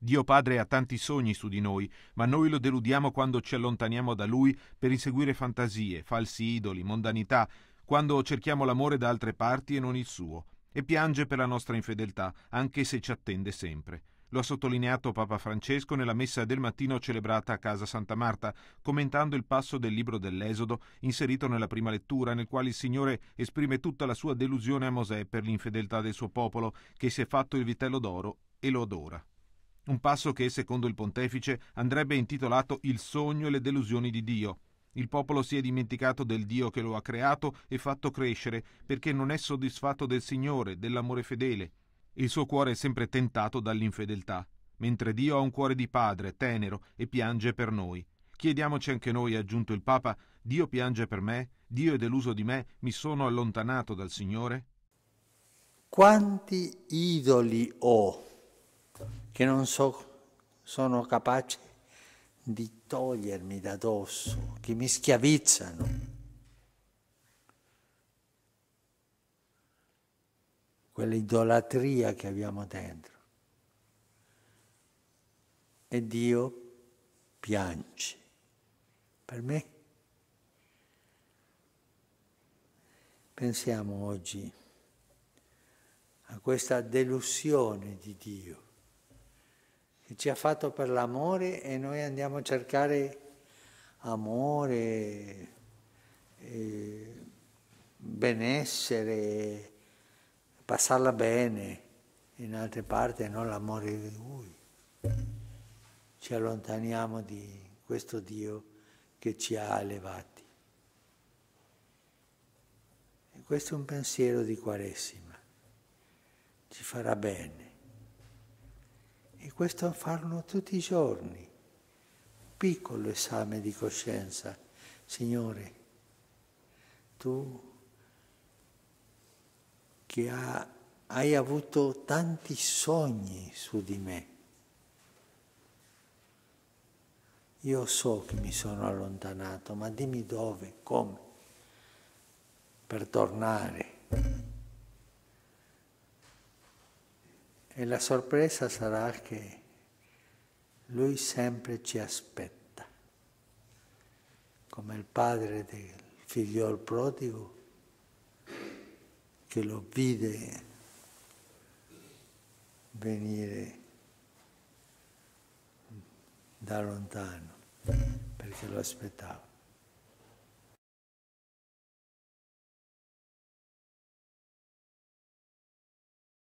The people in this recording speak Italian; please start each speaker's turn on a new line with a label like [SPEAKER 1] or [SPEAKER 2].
[SPEAKER 1] Dio Padre ha tanti sogni su di noi, ma noi lo deludiamo quando ci allontaniamo da Lui per inseguire fantasie, falsi idoli, mondanità, quando cerchiamo l'amore da altre parti e non il suo, e piange per la nostra infedeltà, anche se ci attende sempre. Lo ha sottolineato Papa Francesco nella messa del mattino celebrata a casa Santa Marta, commentando il passo del libro dell'Esodo inserito nella prima lettura, nel quale il Signore esprime tutta la sua delusione a Mosè per l'infedeltà del suo popolo, che si è fatto il vitello d'oro e lo adora. Un passo che, secondo il pontefice, andrebbe intitolato Il sogno e le delusioni di Dio. Il popolo si è dimenticato del Dio che lo ha creato e fatto crescere, perché non è soddisfatto del Signore, dell'amore fedele. Il suo cuore è sempre tentato dall'infedeltà, mentre Dio ha un cuore di padre, tenero, e piange per noi. Chiediamoci anche noi, ha aggiunto il Papa, Dio piange per me, Dio è deluso di me, mi sono allontanato dal Signore?
[SPEAKER 2] Quanti idoli ho? che non so, sono capace di togliermi da dosso, che mi schiavizzano. quell'idolatria che abbiamo dentro. E Dio piange per me. Pensiamo oggi a questa delusione di Dio che ci ha fatto per l'amore e noi andiamo a cercare amore, eh, benessere, passarla bene in altre parti e non l'amore di Lui. Ci allontaniamo di questo Dio che ci ha elevati. E questo è un pensiero di Quaresima, ci farà bene. Questo farlo tutti i giorni. Piccolo esame di coscienza. Signore, tu che ha, hai avuto tanti sogni su di me, io so che mi sono allontanato, ma dimmi dove, come, per tornare. E la sorpresa sarà che lui sempre ci aspetta, come il padre del figliol prodigo che lo vide venire da lontano perché lo
[SPEAKER 1] aspettava.